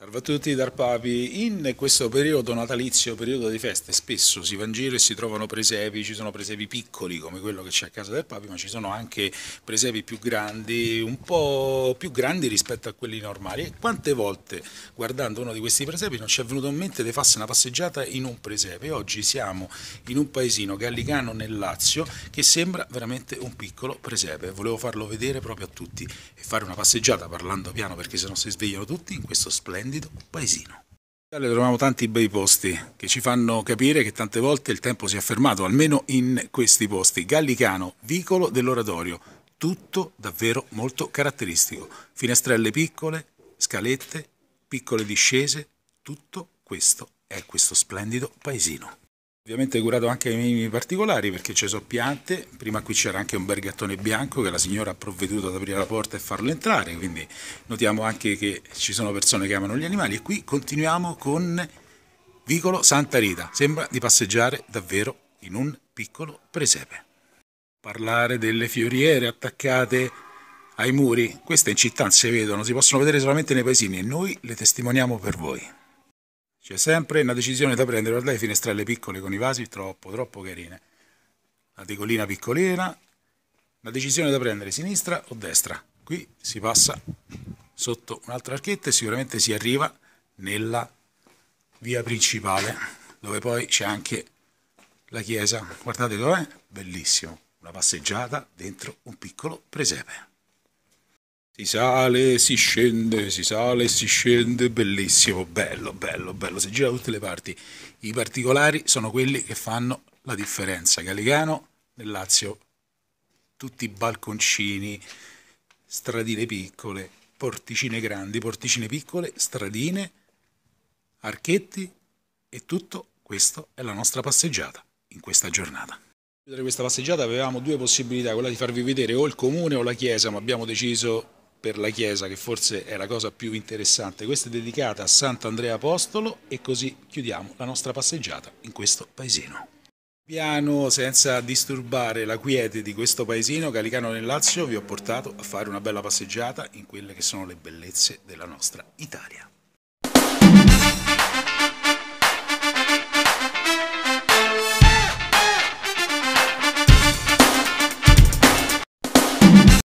Salve a tutti dar Papi, in questo periodo natalizio, periodo di feste, spesso si va in giro e si trovano presepi, ci sono presepi piccoli come quello che c'è a casa del Papi, ma ci sono anche presepi più grandi, un po' più grandi rispetto a quelli normali e quante volte guardando uno di questi presepi non ci è venuto in mente di farsi una passeggiata in un presepe. Oggi siamo in un paesino gallicano nel Lazio che sembra veramente un piccolo presepe, volevo farlo vedere proprio a tutti e fare una passeggiata parlando piano perché sennò si svegliano tutti in questo splendido splendido paesino. Italia troviamo tanti bei posti che ci fanno capire che tante volte il tempo si è fermato, almeno in questi posti. Gallicano, vicolo dell'oratorio, tutto davvero molto caratteristico. Finestrelle piccole, scalette, piccole discese, tutto questo è questo splendido paesino. Ovviamente curato anche ai minimi particolari perché ci sono piante, prima qui c'era anche un bergattone bianco che la signora ha provveduto ad aprire la porta e farlo entrare, quindi notiamo anche che ci sono persone che amano gli animali e qui continuiamo con Vicolo Santa Rita, sembra di passeggiare davvero in un piccolo presepe. Parlare delle fioriere attaccate ai muri, queste in città si vedono, si possono vedere solamente nei paesini e noi le testimoniamo per voi. C'è sempre una decisione da prendere, guardate le finestrelle piccole con i vasi, troppo, troppo carine. La decolina piccolina, una decisione da prendere sinistra o destra. Qui si passa sotto un'altra archetta e sicuramente si arriva nella via principale, dove poi c'è anche la chiesa. Guardate dov'è, bellissimo, una passeggiata dentro un piccolo presepe. Si sale, si scende, si sale, si scende, bellissimo, bello, bello, bello, si gira da tutte le parti. I particolari sono quelli che fanno la differenza. Gallicano nel Lazio, tutti i balconcini, stradine piccole, porticine grandi, porticine piccole, stradine, archetti e tutto questo è la nostra passeggiata in questa giornata chiudere questa passeggiata avevamo due possibilità, quella di farvi vedere o il comune o la chiesa, ma abbiamo deciso per la Chiesa, che forse è la cosa più interessante. Questa è dedicata a Sant'Andrea Apostolo e così chiudiamo la nostra passeggiata in questo paesino. Piano, senza disturbare la quiete di questo paesino, Calicano nel Lazio, vi ho portato a fare una bella passeggiata in quelle che sono le bellezze della nostra Italia.